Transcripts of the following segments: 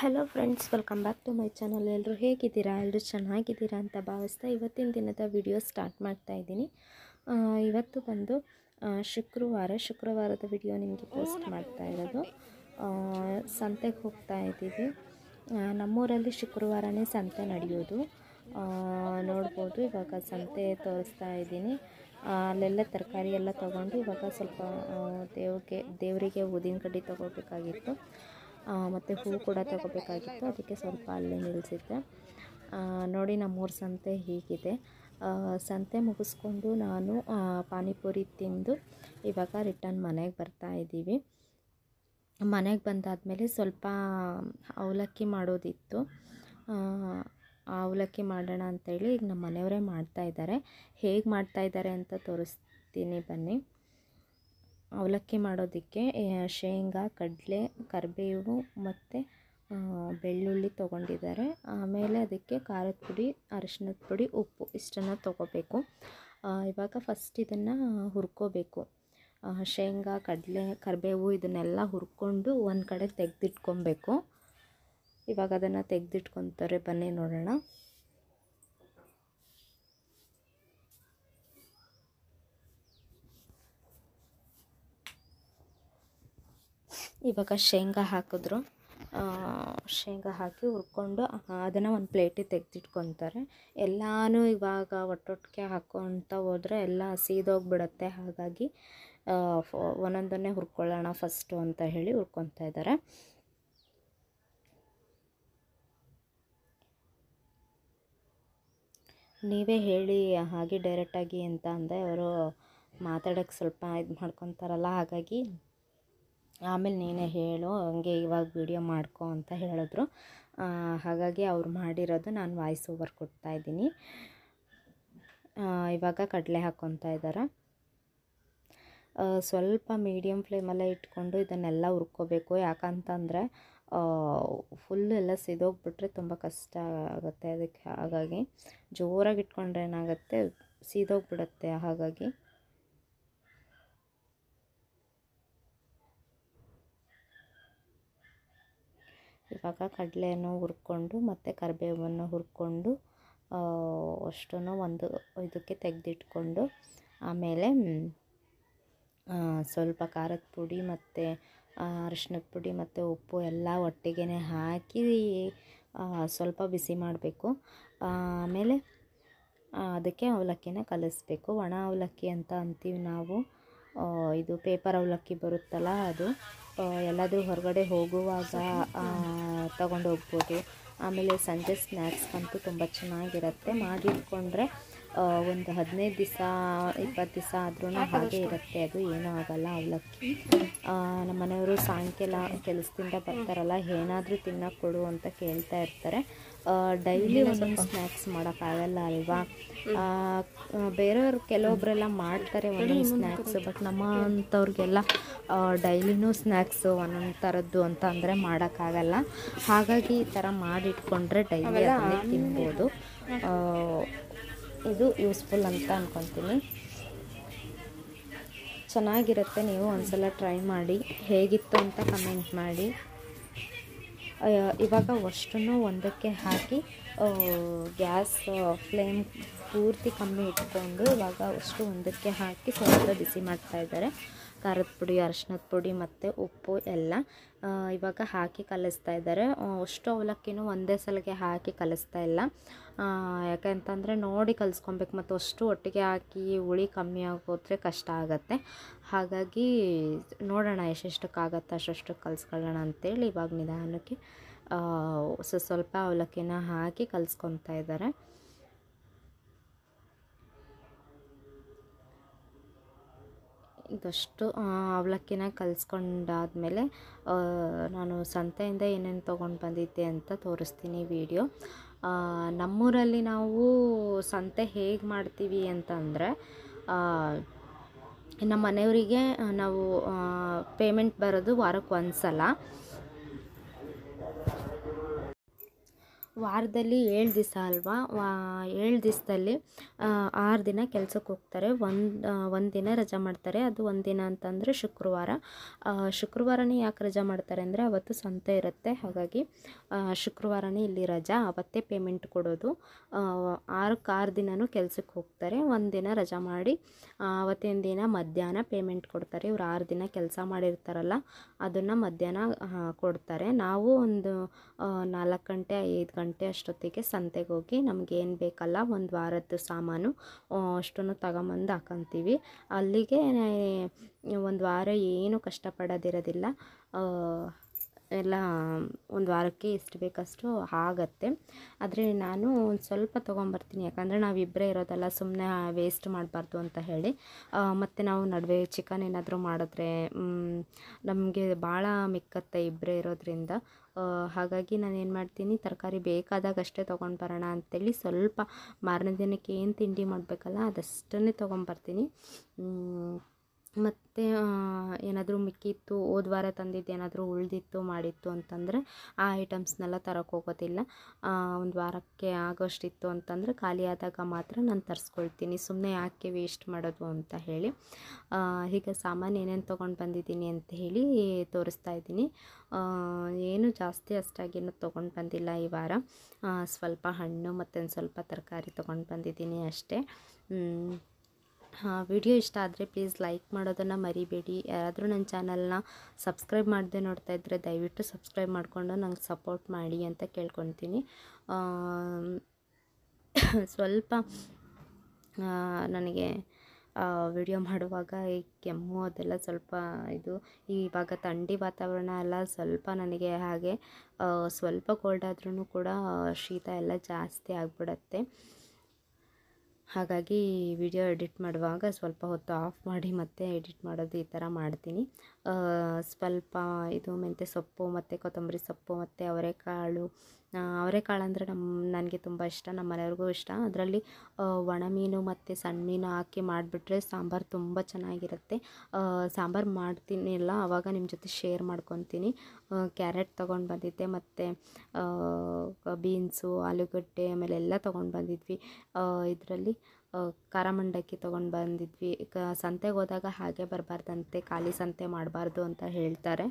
hello friends welcome back to my channel ಎಲ್ಲರೂ ಹೇಗಿದ್ದೀರಾ ಎಲ್ಲರೂ ಚೆನ್ನಾಗಿದ್ದೀರಾ ಅಂತ ಭಾವಿಸ್ತಾ ಇವತ್ತಿನ ದಿನದ ವಿಡಿಯೋ ಸ್ಟಾರ್ಟ್ ಮಾಡ್ತಾ ಇದ್ದೀನಿ ಇವತ್ತು ಬಂದು ಶುಕ್ರವಾರ ಶುಕ್ರವಾರದ ವಿಡಿಯೋ ನಿಮಗೆ ಪೋಸ್ಟ್ ಮಾಡ್ತಾ ಇರೋದು ಸಂತೆಗೆ ಹೋಗ್ತಾ ಇದ್ದೀವಿ ನಮ್ಮೂರಲ್ಲಿ ಶುಕ್ರವಾರನೇ ಸಂತೆ ನಡೆಯೋದು ನೋಡ್ಬೋದು ಇವಾಗ ಸಂತೆ ತೋರಿಸ್ತಾ ಇದ್ದೀನಿ ಅಲ್ಲೆಲ್ಲ ತರಕಾರಿ ಎಲ್ಲ ತೊಗೊಂಡು ಇವಾಗ ಸ್ವಲ್ಪ ದೇವ್ರಿಗೆ ದೇವರಿಗೆ ಊದಿನ ಕಡ್ಡಿ ತೊಗೋಬೇಕಾಗಿತ್ತು ಮತ್ತು ಹೂ ಕೂಡ ತಗೋಬೇಕಾಗಿತ್ತು ಅದಕ್ಕೆ ಸ್ವಲ್ಪ ಅಲ್ಲೇ ನಿಲ್ಲಿಸಿದ್ದೆ ನೋಡಿ ನಮ್ಮೂರ ಸಂತೆ ಹೀಗಿದೆ ಸಂತೆ ಮುಗಿಸ್ಕೊಂಡು ನಾನು ಪಾನಿಪುರಿ ತಿಂದು ಇವಾಗ ರಿಟರ್ನ್ ಮನೆಗೆ ಬರ್ತಾ ಇದ್ದೀವಿ ಮನೆಗೆ ಬಂದಾದಮೇಲೆ ಸ್ವಲ್ಪ ಅವಲಕ್ಕಿ ಮಾಡೋದಿತ್ತು ಅವಲಕ್ಕಿ ಮಾಡೋಣ ಅಂತೇಳಿ ಈಗ ನಮ್ಮ ಮನೆಯವರೇ ಮಾಡ್ತಾಯಿದ್ದಾರೆ ಹೇಗೆ ಮಾಡ್ತಾಯಿದ್ದಾರೆ ಅಂತ ತೋರಿಸ್ತೀನಿ ಬನ್ನಿ ಅವಲಕ್ಕಿ ಮಾಡೋದಕ್ಕೆ ಶೇಂಗಾ ಕಡಲೆ ಕರಿಬೇವು ಮತ್ತು ಬೆಳ್ಳುಳ್ಳಿ ತೊಗೊಂಡಿದ್ದಾರೆ ಆಮೇಲೆ ಅದಕ್ಕೆ ಖಾರದ ಪುಡಿ ಅರಿಶಿಣದ ಪುಡಿ ಉಪ್ಪು ಇಷ್ಟನ್ನು ತೊಗೋಬೇಕು ಇವಾಗ ಫಸ್ಟ್ ಇದನ್ನು ಹುರ್ಕೋಬೇಕು ಶೇಂಗಾ ಕಡಲೆ ಕರಿಬೇವು ಇದನ್ನೆಲ್ಲ ಹುರ್ಕೊಂಡು ಒಂದು ಕಡೆ ತೆಗೆದಿಟ್ಕೊಬೇಕು ಇವಾಗ ಅದನ್ನು ತೆಗೆದಿಟ್ಕೊತಾರೆ ಬನ್ನಿ ನೋಡೋಣ ಇವಾಗ ಶೇಂಗಾ ಹಾಕಿದ್ರು ಶೇಂಗಾ ಹಾಕಿ ಹುರ್ಕೊಂಡು ಅದನ್ನು ಒಂದು ಪ್ಲೇಟಿಗೆ ತೆಗೆದಿಟ್ಕೊತಾರೆ ಎಲ್ಲನೂ ಇವಾಗ ಒಟ್ಟೊಟ್ಟಿಗೆ ಹಾಕ್ಕೊತ ಹೋದರೆ ಎಲ್ಲ ಸೀದೋಗಿಬಿಡತ್ತೆ ಹಾಗಾಗಿ ಒಂದೊಂದನ್ನೇ ಹುರ್ಕೊಳ್ಳೋಣ ಫಸ್ಟು ಅಂತ ಹೇಳಿ ಹುರ್ಕೊತಾ ಇದ್ದಾರೆ ನೀವೇ ಹೇಳಿ ಹಾಗೆ ಡೈರೆಕ್ಟಾಗಿ ಅಂತ ಅಂದರೆ ಅವರು ಮಾತಾಡೋಕ್ಕೆ ಸ್ವಲ್ಪ ಇದು ಮಾಡ್ಕೊತಾರಲ್ಲ ಹಾಗಾಗಿ ಆಮೇಲೆ ನೀನೇ ಹೇಳು ಹಂಗೆ ಇವಾಗ ವೀಡಿಯೋ ಮಾಡ್ಕೊ ಅಂತ ಹೇಳಿದ್ರು ಹಾಗಾಗಿ ಅವ್ರು ಮಾಡಿರೋದು ನಾನು ವಾಯ್ಸ್ ಓವರ್ ಕೊಡ್ತಾ ಇದ್ದೀನಿ ಇವಾಗ ಕಡಲೆ ಹಾಕ್ಕೊತಾ ಇದ್ದಾರೆ ಸ್ವಲ್ಪ ಮೀಡಿಯಮ್ ಫ್ಲೇಮಲ್ಲೇ ಇಟ್ಕೊಂಡು ಇದನ್ನೆಲ್ಲ ಹುರ್ಕೋಬೇಕು ಯಾಕಂತಂದರೆ ಫುಲ್ ಎಲ್ಲ ಸಿದೋಗ್ಬಿಟ್ರೆ ತುಂಬ ಕಷ್ಟ ಆಗುತ್ತೆ ಅದಕ್ಕೆ ಹಾಗಾಗಿ ಜೋರಾಗಿ ಇಟ್ಕೊಂಡ್ರೆ ಏನಾಗುತ್ತೆ ಸೀದೋಗ್ಬಿಡುತ್ತೆ ಹಾಗಾಗಿ ಇವಾಗ ಕಡಲೆಯನ್ನು ಹುರ್ಕೊಂಡು ಮತ್ತು ಕರಿಬೇವನ್ನು ಹುರ್ಕೊಂಡು ಅಷ್ಟನ್ನು ಒಂದು ಇದಕ್ಕೆ ತೆಗೆದಿಟ್ಕೊಂಡು ಆಮೇಲೆ ಸ್ವಲ್ಪ ಖಾರದ ಪುಡಿ ಮತ್ತು ಅರಿಶಿನದ ಪುಡಿ ಮತ್ತು ಉಪ್ಪು ಎಲ್ಲ ಒಟ್ಟಿಗೆ ಹಾಕಿ ಸ್ವಲ್ಪ ಬಿಸಿ ಮಾಡಬೇಕು ಆಮೇಲೆ ಅದಕ್ಕೆ ಅವಲಕ್ಕಿನ ಕಲಸಬೇಕು ಒಣ ಅವಲಕ್ಕಿ ಅಂತ ಅಂತೀವಿ ನಾವು ಇದು ಪೇಪರ್ ಅವಲಕ್ಕಿ ಬರುತ್ತಲ್ಲ ಅದು ಎಲ್ಲಾದರೂ ಹೊರಗಡೆ ಹೋಗುವಾಗ ತಗೊಂಡು ಹೋಗ್ಬೋದು ಆಮೇಲೆ ಸಂಜೆ ಅಂತೂ ತುಂಬ ಚೆನ್ನಾಗಿರುತ್ತೆ ಮಾಡಿಟ್ಕೊಂಡ್ರೆ ಒಂದು ಹದಿನೈದು ದಿವಸ ಇಪ್ಪತ್ತು ದಿವಸ ಆದ್ರೂ ಹಾಗೆ ಇರುತ್ತೆ ಅದು ಏನೂ ಆಗಲ್ಲ ಅವಲಕ್ಕಿ ನಮ್ಮ ಮನೆಯವರು ಸಾಯಂಕಾಲ ಕೆಲಸದಿಂದ ಬರ್ತಾರಲ್ಲ ಏನಾದರೂ ತಿನ್ನೋಕ್ಕೆ ಕೊಡು ಅಂತ ಕೇಳ್ತಾ ಇರ್ತಾರೆ ಡೈಲಿ ಒಂದೊಂದು ಸ್ನ್ಯಾಕ್ಸ್ ಮಾಡೋಕ್ಕಾಗಲ್ಲ ಅಲ್ವಾ ಬೇರೆಯವ್ರು ಕೆಲವೊಬ್ಬರೆಲ್ಲ ಮಾಡ್ತಾರೆ ಒಂದೊಂದು ಸ್ನ್ಯಾಕ್ಸ್ ಬಟ್ ನಮ್ಮ ಅಂಥವ್ರಿಗೆಲ್ಲ ಡೈಲಿನೂ ಸ್ನ್ಯಾಕ್ಸು ಒಂದೊಂದು ಥರದ್ದು ಅಂತ ಅಂದರೆ ಮಾಡೋಕ್ಕಾಗಲ್ಲ ಹಾಗಾಗಿ ಈ ಥರ ಮಾಡಿಟ್ಕೊಂಡ್ರೆ ಡೈಲಿ ತಿನ್ಬೋದು ಇದು ಯೂಸ್ಫುಲ್ ಅಂತ ಅಂದ್ಕೊತೀನಿ ಚೆನ್ನಾಗಿರುತ್ತೆ ನೀವು ಒಂದ್ಸಲ ಟ್ರೈ ಮಾಡಿ ಹೇಗಿತ್ತು ಅಂತ ಕಮೆಂಟ್ ಮಾಡಿ ಇವಾಗ ಅಷ್ಟನ್ನು ಒಂದಕ್ಕೆ ಹಾಕಿ ಗ್ಯಾಸ್ ಫ್ಲೇಮ್ ಪೂರ್ತಿ ಕಮ್ಮಿ ಇಟ್ಕೊಂಡು ಇವಾಗ ಅಷ್ಟು ಒಂದಕ್ಕೆ ಹಾಕಿ ಸ್ವಲ್ಪ ಬಿಸಿ ಮಾಡ್ತಾಯಿದ್ದಾರೆ ಖಾರದ ಪುಡಿ ಅರಶಿನದ ಪುಡಿ ಮತ್ತು ಉಪ್ಪು ಎಲ್ಲ ಇವಾಗ ಹಾಕಿ ಕಲಿಸ್ತಾ ಇದ್ದಾರೆ ಅಷ್ಟು ಅವಲಕ್ಕಿನೂ ಒಂದೇ ಸಲಗೆ ಹಾಕಿ ಕಲಿಸ್ತಾ ಇಲ್ಲ ಯಾಕೆಂತಂದರೆ ನೋಡಿ ಕಲಿಸ್ಕೊಬೇಕು ಮತ್ತು ಅಷ್ಟು ಒಟ್ಟಿಗೆ ಹಾಕಿ ಹುಳಿ ಕಮ್ಮಿ ಆಗೋದ್ರೆ ಕಷ್ಟ ಆಗುತ್ತೆ ಹಾಗಾಗಿ ನೋಡೋಣ ಎಷ್ಟೆಷ್ಟಕ್ಕಾಗತ್ತೆ ಅಷ್ಟೆಷ್ಟಕ್ಕೆ ಕಲಿಸ್ಕೊಳ್ಳೋಣ ಅಂತೇಳಿ ಇವಾಗ ನಿಧಾನಕ್ಕೆ ಸ್ವಲ್ಪ ಅವಲಕ್ಕಿನ ಹಾಕಿ ಕಲಿಸ್ಕೊತಾ ಇದ್ದಾರೆ ಇದಷ್ಟು ಅವಲಕ್ಕಿನ ಕಲಿಸ್ಕೊಂಡಾದ್ಮೇಲೆ ನಾನು ಸಂತೆಯಿಂದ ಏನೇನು ತೊಗೊಂಡು ಬಂದಿದ್ದೆ ಅಂತ ತೋರಿಸ್ತೀನಿ ವೀಡಿಯೋ ನಮ್ಮೂರಲ್ಲಿ ನಾವು ಸಂತೆ ಹೇಗೆ ಮಾಡ್ತೀವಿ ಅಂತಂದರೆ ನಮ್ಮ ಮನೆಯವರಿಗೆ ನಾವು ಪೇಮೆಂಟ್ ಬರೋದು ವಾರಕ್ಕೆ ಒಂದು ಸಲ ವಾರದಲ್ಲಿ ಏಳು ದಿವಸ ಅಲ್ವಾ ವಾ ಏಳು ದಿವಸದಲ್ಲಿ ಆರು ದಿನ ಕೆಲ್ಸಕ್ಕೆ ಹೋಗ್ತಾರೆ ಒಂದು ಒಂದು ದಿನ ರಜೆ ಮಾಡ್ತಾರೆ ಅದು ಒಂದು ದಿನ ಅಂತಂದರೆ ಶುಕ್ರವಾರ ಶುಕ್ರವಾರನೇ ಯಾಕೆ ರಜೆ ಮಾಡ್ತಾರೆ ಅಂದರೆ ಅವತ್ತು ಸಂತೆ ಇರುತ್ತೆ ಹಾಗಾಗಿ ಶುಕ್ರವಾರನೇ ಇಲ್ಲಿ ರಜಾ ಅವತ್ತೇ ಪೇಮೆಂಟ್ ಕೊಡೋದು ಆರಕ್ಕೆ ಆರು ದಿನವೂ ಕೆಲಸಕ್ಕೆ ಹೋಗ್ತಾರೆ ಒಂದು ದಿನ ರಜೆ ಮಾಡಿ ಅವತ್ತಿನ ದಿನ ಮಧ್ಯಾಹ್ನ ಪೇಮೆಂಟ್ ಕೊಡ್ತಾರೆ ಇವ್ರು ಆರು ದಿನ ಕೆಲಸ ಮಾಡಿರ್ತಾರಲ್ಲ ಅದನ್ನು ಮಧ್ಯಾಹ್ನ ಕೊಡ್ತಾರೆ ನಾವು ಒಂದು ನಾಲ್ಕು ಗಂಟೆ ಐದು ಗಂಟೆ ಗಂಟೆ ಅಷ್ಟೊತ್ತಿಗೆ ಸಂತೆಗೆ ಹೋಗಿ ನಮಗೇನು ಬೇಕಲ್ಲ ಒಂದು ವಾರದ್ದು ಸಾಮಾನು ಅಷ್ಟನ್ನು ತಗೊಂಬಂದು ಹಾಕೊತೀವಿ ಅಲ್ಲಿಗೆ ಒಂದು ವಾರ ಏನು ಕಷ್ಟಪಡೋದಿರೋದಿಲ್ಲ ಎಲ್ಲ ಒಂದು ವಾರಕ್ಕೆ ಎಷ್ಟು ಬೇಕಷ್ಟು ಆಗತ್ತೆ ಆದರೆ ನಾನು ಒಂದು ಸ್ವಲ್ಪ ತೊಗೊಂಬರ್ತೀನಿ ಯಾಕಂದರೆ ಇಬ್ಬರೇ ಇರೋದಲ್ಲ ಸುಮ್ಮನೆ ವೇಸ್ಟ್ ಮಾಡಬಾರ್ದು ಅಂತ ಹೇಳಿ ಮತ್ತು ನಾವು ನಡುವೆ ಚಿಕನ್ ಏನಾದರೂ ಮಾಡಿದ್ರೆ ನಮಗೆ ಭಾಳ ಮಿಕ್ಕತ್ತೆ ಇಬ್ಬರೇ ಇರೋದ್ರಿಂದ ಹಾಗಾಗಿ ನಾನು ಏನು ಮಾಡ್ತೀನಿ ತರಕಾರಿ ಬೇಕಾದಾಗ ಅಷ್ಟೇ ತೊಗೊಂಡು ಬರೋಣ ಅಂತೇಳಿ ಸ್ವಲ್ಪ ಮಾರನೇ ದಿನಕ್ಕೆ ಏನು ತಿಂಡಿ ಮಾಡಬೇಕಲ್ಲ ಅದಷ್ಟನ್ನೇ ತೊಗೊಂಬರ್ತೀನಿ ಮತ್ತು ಏನಾದರೂ ಮಿಕ್ಕಿತ್ತು ಹೋದ ವಾರ ತಂದಿದ್ದು ಏನಾದರೂ ಉಳಿದಿತ್ತು ಮಾಡಿತ್ತು ಅಂತಂದರೆ ಆ ಐಟಮ್ಸ್ನೆಲ್ಲ ತರಕ್ಕೆ ಹೋಗೋದಿಲ್ಲ ಒಂದು ವಾರಕ್ಕೆ ಆಗೋಷ್ಟಿತ್ತು ಅಂತಂದರೆ ಖಾಲಿಯಾದಾಗ ಮಾತ್ರ ನಾನು ತರಿಸ್ಕೊಳ್ತೀನಿ ಸುಮ್ಮನೆ ಯಾಕೆ ವೇಸ್ಟ್ ಮಾಡೋದು ಅಂತ ಹೇಳಿ ಈಗ ಸಾಮಾನು ಏನೇನು ತೊಗೊಂಡು ಬಂದಿದ್ದೀನಿ ಅಂತ ಹೇಳಿ ತೋರಿಸ್ತಾ ಇದ್ದೀನಿ ಏನು ಜಾಸ್ತಿ ಏನೂ ತೊಗೊಂಡು ಬಂದಿಲ್ಲ ಈ ವಾರ ಸ್ವಲ್ಪ ಹಣ್ಣು ಮತ್ತೊಂದು ಸ್ವಲ್ಪ ತರಕಾರಿ ತೊಗೊಂಡು ಬಂದಿದ್ದೀನಿ ಅಷ್ಟೇ ವಿಡಿಯೋ ಇಷ್ಟ ಆದರೆ ಪ್ಲೀಸ್ ಲೈಕ್ ಮಾಡೋದನ್ನು ಮರಿಬೇಡಿ ಯಾರಾದರೂ ನನ್ನ ಚಾನಲ್ನ ಸಬ್ಸ್ಕ್ರೈಬ್ ಮಾಡದೆ ನೋಡ್ತಾ ಇದ್ದರೆ ದಯವಿಟ್ಟು ಸಬ್ಸ್ಕ್ರೈಬ್ ಮಾಡಿಕೊಂಡು ನಂಗೆ ಸಪೋರ್ಟ್ ಮಾಡಿ ಅಂತ ಕೇಳ್ಕೊತೀನಿ ಸ್ವಲ್ಪ ನನಗೆ ವಿಡಿಯೋ ಮಾಡುವಾಗ ಈ ಕೆಮ್ಮು ಅದೆಲ್ಲ ಸ್ವಲ್ಪ ಇದು ಇವಾಗ ಥಂಡಿ ವಾತಾವರಣ ಎಲ್ಲ ಸ್ವಲ್ಪ ನನಗೆ ಹಾಗೆ ಸ್ವಲ್ಪ ಕೋಲ್ಡ್ ಆದ್ರೂ ಕೂಡ ಶೀತ ಎಲ್ಲ ಜಾಸ್ತಿ ಆಗಿಬಿಡತ್ತೆ ಹಾಗಾಗಿ ವಿಡಿಯೋ ಎಡಿಟ್ ಮಾಡುವಾಗ ಸ್ವಲ್ಪ ಹೊತ್ತು ಆಫ್ ಮಾಡಿ ಮತ್ತೆ ಎಡಿಟ್ ಮಾಡೋದು ಈ ಥರ ಮಾಡ್ತೀನಿ ಸ್ವಲ್ಪ ಇದು ಮೆಂತ್ಯೆ ಸೊಪ್ಪು ಮತ್ತು ಕೊತ್ತಂಬರಿ ಸೊಪ್ಪು ಮತ್ತು ಅವರೆಕಾಳು ಅವರೆಕಾಳು ಅಂದರೆ ನಮ್ಮ ನನಗೆ ತುಂಬ ಇಷ್ಟ ನಮ್ಮ ಮನೆಯವ್ರಿಗೂ ಇಷ್ಟ ಅದರಲ್ಲಿ ಒಣ ಮೀನು ಮತ್ತು ಸಣ್ಣ ಮೀನು ಹಾಕಿ ಮಾಡಿಬಿಟ್ರೆ ಸಾಂಬಾರು ತುಂಬ ಚೆನ್ನಾಗಿರುತ್ತೆ ಸಾಂಬಾರು ಇಲ್ಲ ಆವಾಗ ನಿಮ್ಮ ಜೊತೆ ಶೇರ್ ಮಾಡ್ಕೊತೀನಿ ಕ್ಯಾರೆಟ್ ತೊಗೊಂಡು ಬಂದಿದ್ದೆ ಮತ್ತು ಬೀನ್ಸು ಆಲೂಗಡ್ಡೆ ಆಮೇಲೆ ಎಲ್ಲ ತೊಗೊಂಡು ಬಂದಿದ್ವಿ ಇದರಲ್ಲಿ ಖಾರ ಮಂಡಕ್ಕಿ ತೊಗೊಂಡು ಬಂದಿದ್ವಿ ಕ ಸಂತೆಗೆ ಹೋದಾಗ ಹಾಗೆ ಬರಬಾರ್ದಂತೆ ಖಾಲಿ ಸಂತೆ ಮಾಡಬಾರ್ದು ಅಂತ ಹೇಳ್ತಾರೆ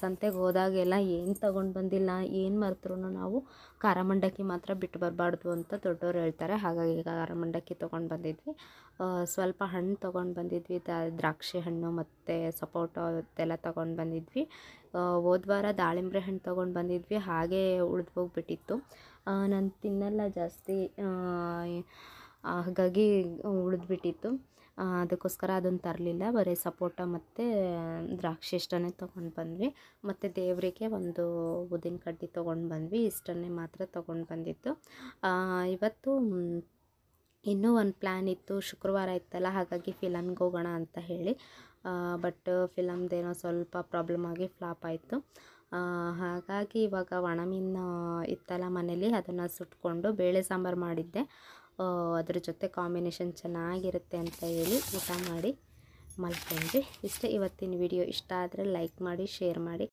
ಸಂತೆಗೆ ಹೋದಾಗೆಲ್ಲ ಏನು ತೊಗೊಂಡು ಬಂದಿಲ್ಲ ಏನು ಮರೆತ್ರೂ ನಾವು ಖಾರ ಮಂಡಕ್ಕಿ ಮಾತ್ರ ಬಿಟ್ಟು ಬರಬಾರ್ದು ಅಂತ ದೊಡ್ಡವ್ರು ಹೇಳ್ತಾರೆ ಹಾಗಾಗಿ ಖಾರ ಮಂಡಕ್ಕಿ ತೊಗೊಂಡು ಬಂದಿದ್ವಿ ಸ್ವಲ್ಪ ಹಣ್ಣು ತೊಗೊಂಡು ಬಂದಿದ್ವಿ ದ್ರಾಕ್ಷಿ ಹಣ್ಣು ಮತ್ತು ಸಪೋಟೊ ಅದೆಲ್ಲ ತೊಗೊಂಡು ಬಂದಿದ್ವಿ ಹೋದ್ವಾರ ದಾಳಿಂಬೆ ಹಣ್ಣು ತೊಗೊಂಡು ಬಂದಿದ್ವಿ ಹಾಗೆ ಹಾಗೇ ಹೋಗ್ಬಿಟ್ಟಿತ್ತು ನಾನು ತಿನ್ನೆಲ್ಲ ಜಾಸ್ತಿ ಹಾಗಾಗಿ ಉಳಿದ್ಬಿಟ್ಟಿತ್ತು ಅದಕ್ಕೋಸ್ಕರ ಅದನ್ನು ತರಲಿಲ್ಲ ಬರೀ ಸಪೋಟ ಮತ್ತು ದ್ರಾಕ್ಷಿ ಇಷ್ಟನ್ನೇ ತೊಗೊಂಡು ಬಂದ್ವಿ ಮತ್ತು ದೇವರಿಗೆ ಒಂದು ಉದ್ದಿನ ಕಡ್ಡಿ ತೊಗೊಂಡು ಬಂದ್ವಿ ಇಷ್ಟನ್ನೇ ಮಾತ್ರ ತೊಗೊಂಡು ಬಂದಿತ್ತು ಇವತ್ತು ಇನ್ನೂ ಒಂದು ಪ್ಲ್ಯಾನ್ ಇತ್ತು ಶುಕ್ರವಾರ ಇತ್ತಲ್ಲ ಹಾಗಾಗಿ ಫಿಲಮ್ಗೆ ಹೋಗೋಣ ಅಂತ ಹೇಳಿ ಬಟ್ ಫಿಲಮ್ದೇನೋ ಸ್ವಲ್ಪ ಪ್ರಾಬ್ಲಮ್ ಆಗಿ ಫ್ಲಾಪ್ ಆಯಿತು ಹಾಗಾಗಿ ಇವಾಗ ಮೀನು ಇತ್ತಲ್ಲ ಮನೇಲಿ ಅದನ್ನು ಸುಟ್ಕೊಂಡು ಬೇಳೆ ಸಾಂಬಾರು ಮಾಡಿದ್ದೆ ಅದ್ರ ಜೊತೆ ಕಾಂಬಿನೇಷನ್ ಚೆನ್ನಾಗಿರುತ್ತೆ ಅಂತ ಹೇಳಿ ಊಟ ಮಾಡಿ ಮಲ್ಕೊಂಡ್ವಿ ಇಷ್ಟೇ ಇವತ್ತಿನ ವಿಡಿಯೋ ಇಷ್ಟ ಆದರೆ ಲೈಕ್ ಮಾಡಿ ಶೇರ್ ಮಾಡಿ